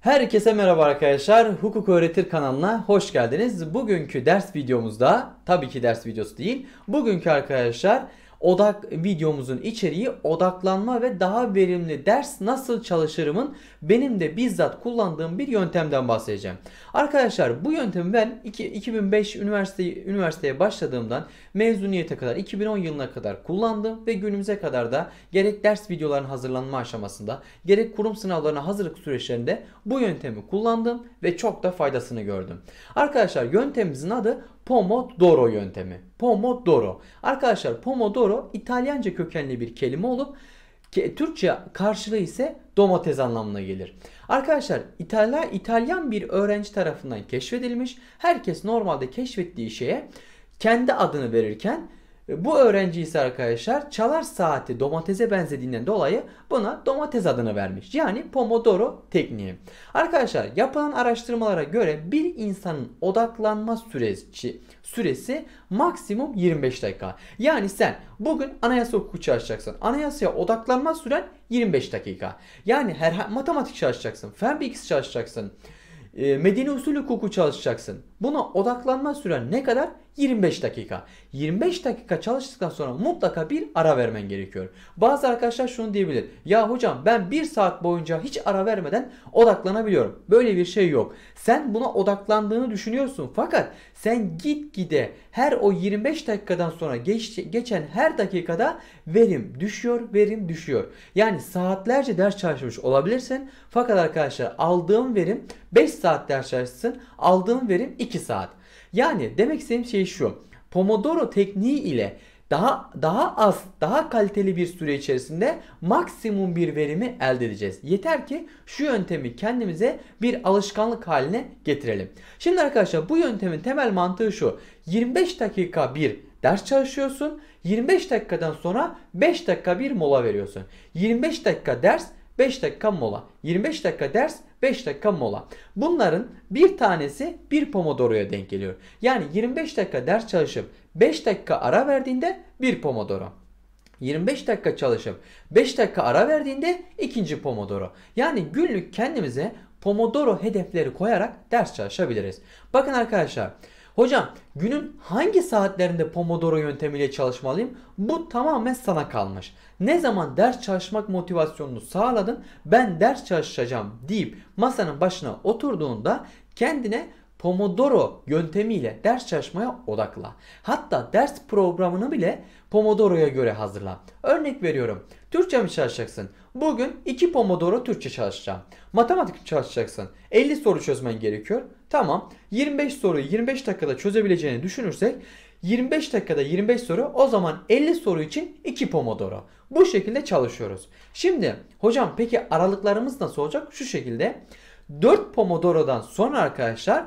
Herkese merhaba arkadaşlar. Hukuk Öğretir kanalına hoş geldiniz. Bugünkü ders videomuzda, tabii ki ders videosu değil. Bugünkü arkadaşlar odak videomuzun içeriği odaklanma ve daha verimli ders nasıl çalışırımın benim de bizzat kullandığım bir yöntemden bahsedeceğim. Arkadaşlar bu yöntemi ben 2005 üniversite, üniversiteye başladığımdan mezuniyete kadar 2010 yılına kadar kullandım ve günümüze kadar da gerek ders videolarının hazırlanma aşamasında gerek kurum sınavlarına hazırlık süreçlerinde bu yöntemi kullandım ve çok da faydasını gördüm. Arkadaşlar yöntemimizin adı Pomodoro yöntemi. Pomodoro. Arkadaşlar Pomodoro İtalyanca kökenli bir kelime olup Türkçe karşılığı ise domates anlamına gelir. Arkadaşlar İtalya, İtalyan bir öğrenci tarafından keşfedilmiş. Herkes normalde keşfettiği şeye kendi adını verirken bu öğrenci ise arkadaşlar çalar saati domatese benzediğinden dolayı buna domates adını vermiş. Yani Pomodoro tekniği. Arkadaşlar yapılan araştırmalara göre bir insanın odaklanma süresi, süresi maksimum 25 dakika. Yani sen bugün anayasa hukuku çalışacaksın. Anayasaya odaklanma süren 25 dakika. Yani her matematik çalışacaksın, fen bilgisi çalışacaksın, e, medeni usulü hukuku çalışacaksın. Buna odaklanma süren ne kadar? 25 dakika. 25 dakika çalıştıktan sonra mutlaka bir ara vermen gerekiyor. Bazı arkadaşlar şunu diyebilir. Ya hocam ben 1 saat boyunca hiç ara vermeden odaklanabiliyorum. Böyle bir şey yok. Sen buna odaklandığını düşünüyorsun fakat sen git gide her o 25 dakikadan sonra geç, geçen her dakikada verim düşüyor, verim düşüyor. Yani saatlerce ders çalışmış olabilirsin fakat arkadaşlar aldığın verim 5 saat ders çalışsın, aldığın verim 2 2 saat. Yani demek istediğim şey şu. Pomodoro tekniği ile daha daha az, daha kaliteli bir süre içerisinde maksimum bir verimi elde edeceğiz. Yeter ki şu yöntemi kendimize bir alışkanlık haline getirelim. Şimdi arkadaşlar bu yöntemin temel mantığı şu. 25 dakika bir ders çalışıyorsun. 25 dakikadan sonra 5 dakika bir mola veriyorsun. 25 dakika ders, 5 dakika mola. 25 dakika ders 5 dakika mola. Bunların bir tanesi bir pomodoroya denk geliyor. Yani 25 dakika ders çalışıp 5 dakika ara verdiğinde bir pomodoro. 25 dakika çalışıp 5 dakika ara verdiğinde ikinci pomodoro. Yani günlük kendimize pomodoro hedefleri koyarak ders çalışabiliriz. Bakın arkadaşlar Hocam günün hangi saatlerinde Pomodoro yöntemiyle çalışmalıyım? Bu tamamen sana kalmış. Ne zaman ders çalışmak motivasyonunu sağladın ben ders çalışacağım deyip masanın başına oturduğunda kendine Pomodoro yöntemiyle ders çalışmaya odakla. Hatta ders programını bile Pomodoro'ya göre hazırla. Örnek veriyorum. Türkçe mi çalışacaksın? Bugün 2 Pomodoro Türkçe çalışacağım. Matematik mi çalışacaksın? 50 soru çözmen gerekiyor. Tamam. 25 soruyu 25 dakikada çözebileceğini düşünürsek 25 dakikada 25 soru o zaman 50 soru için 2 Pomodoro. Bu şekilde çalışıyoruz. Şimdi hocam peki aralıklarımız nasıl olacak? Şu şekilde 4 Pomodoro'dan sonra arkadaşlar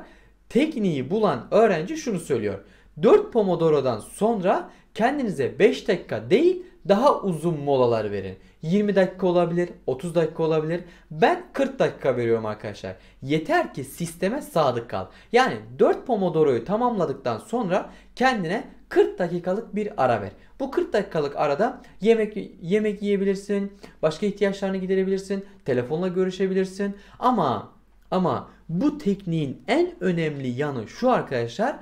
tekniği bulan öğrenci şunu söylüyor. 4 Pomodoro'dan sonra kendinize 5 dakika değil daha uzun molalar verin. 20 dakika olabilir, 30 dakika olabilir. Ben 40 dakika veriyorum arkadaşlar. Yeter ki sisteme sadık kal. Yani 4 Pomodoro'yu tamamladıktan sonra kendine 40 dakikalık bir ara ver. Bu 40 dakikalık arada yemek yemek yiyebilirsin, başka ihtiyaçlarını giderebilirsin, telefonla görüşebilirsin ama ama bu tekniğin en önemli yanı şu arkadaşlar.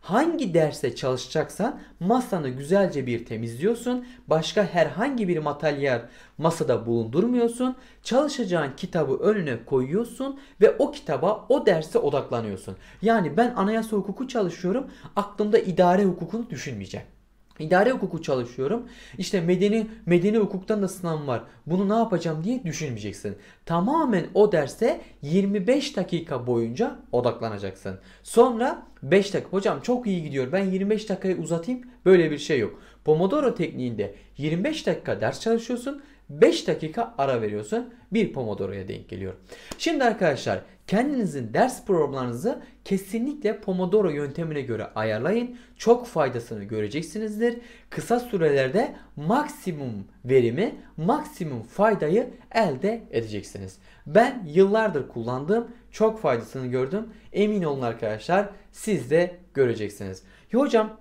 Hangi derse çalışacaksan masanı güzelce bir temizliyorsun. Başka herhangi bir materyal masada bulundurmuyorsun. Çalışacağın kitabı önüne koyuyorsun ve o kitaba, o derse odaklanıyorsun. Yani ben anayasa hukuku çalışıyorum. Aklımda idare hukukunu düşünmeyeceğim. İdare hukuku çalışıyorum. İşte medeni medeni hukuktan da sınav var. Bunu ne yapacağım diye düşünmeyeceksin. Tamamen o derse 25 dakika boyunca odaklanacaksın. Sonra 5 dakika hocam çok iyi gidiyor. Ben 25 dakikayı uzatayım. Böyle bir şey yok. Pomodoro tekniğinde 25 dakika ders çalışıyorsun. 5 dakika ara veriyorsun. Bir Pomodoro'ya denk geliyor. Şimdi arkadaşlar kendinizin ders programlarınızı kesinlikle Pomodoro yöntemine göre ayarlayın. Çok faydasını göreceksinizdir. Kısa sürelerde maksimum verimi, maksimum faydayı elde edeceksiniz. Ben yıllardır kullandığım çok faydasını gördüm. Emin olun arkadaşlar siz de göreceksiniz. Ya hocam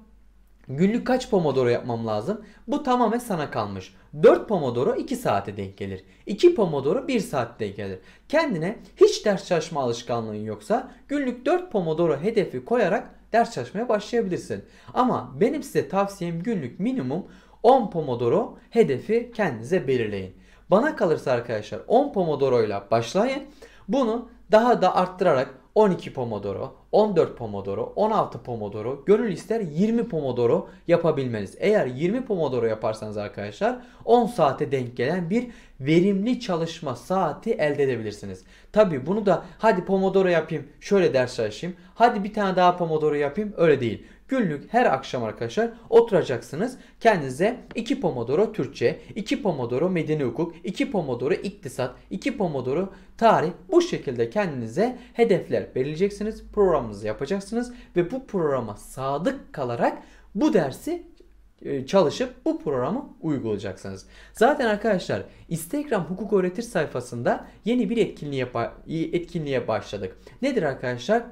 Günlük kaç pomodoro yapmam lazım? Bu tamamen sana kalmış. 4 pomodoro 2 saate denk gelir. 2 pomodoro 1 saat denk gelir. Kendine hiç ders çalışma alışkanlığın yoksa günlük 4 pomodoro hedefi koyarak ders çalışmaya başlayabilirsin. Ama benim size tavsiyem günlük minimum 10 pomodoro hedefi kendinize belirleyin. Bana kalırsa arkadaşlar 10 pomodoro ile başlayın. Bunu daha da arttırarak 12 pomodoro, 14 pomodoro, 16 pomodoro, gönül ister 20 pomodoro yapabilmeniz. Eğer 20 pomodoro yaparsanız arkadaşlar 10 saate denk gelen bir verimli çalışma saati elde edebilirsiniz. Tabi bunu da hadi pomodoro yapayım şöyle ders çalışayım. Hadi bir tane daha pomodoro yapayım öyle değil. Günlük her akşam arkadaşlar oturacaksınız. Kendinize 2 pomodoro Türkçe, 2 pomodoro medeni hukuk, 2 pomodoro iktisat, 2 pomodoro tarih bu şekilde kendinize hedefler belirleyeceksiniz. Programınızı yapacaksınız ve bu programa sadık kalarak bu dersi e, çalışıp bu programı uygulayacaksınız. Zaten arkadaşlar Instagram hukuk öğretir sayfasında yeni bir etkinliğe, etkinliğe başladık. Nedir arkadaşlar?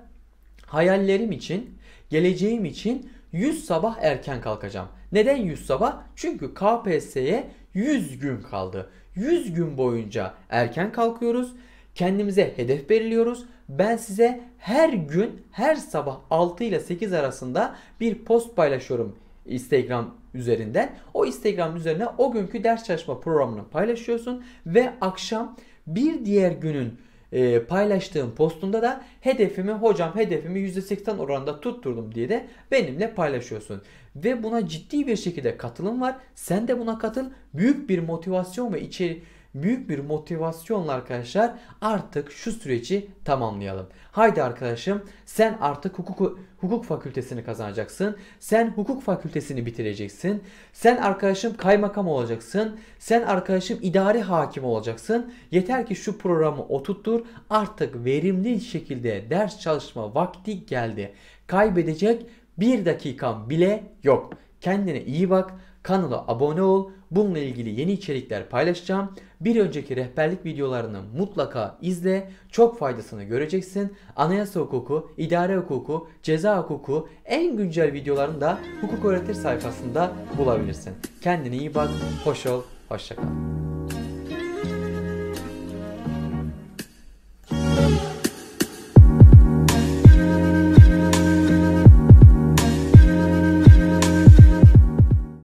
Hayallerim için geleceğim için 100 sabah erken kalkacağım. Neden 100 sabah? Çünkü KPSS'ye 100 gün kaldı. 100 gün boyunca erken kalkıyoruz. Kendimize hedef belirliyoruz. Ben size her gün her sabah 6 ile 8 arasında bir post paylaşıyorum Instagram üzerinden. O Instagram üzerine o günkü ders çalışma programını paylaşıyorsun ve akşam bir diğer günün e, paylaştığım postunda da hedefimi hocam hedefimi %80 oranında tutturdum diye de benimle paylaşıyorsun. Ve buna ciddi bir şekilde katılım var. Sen de buna katıl. Büyük bir motivasyon ve içeri büyük bir motivasyonla arkadaşlar artık şu süreci tamamlayalım. Haydi arkadaşım sen artık hukuk, hukuk fakültesini kazanacaksın. Sen hukuk fakültesini bitireceksin. Sen arkadaşım kaymakam olacaksın. Sen arkadaşım idari hakim olacaksın. Yeter ki şu programı oturttur. Artık verimli şekilde ders çalışma vakti geldi. Kaybedecek bir dakikan bile yok. Kendine iyi bak. Kanala abone ol. Bununla ilgili yeni içerikler paylaşacağım. Bir önceki rehberlik videolarını mutlaka izle. Çok faydasını göreceksin. Anayasa hukuku, idare hukuku, ceza hukuku en güncel videolarını da hukuk öğretir sayfasında bulabilirsin. Kendine iyi bak. Hoş ol. Hoşçakal.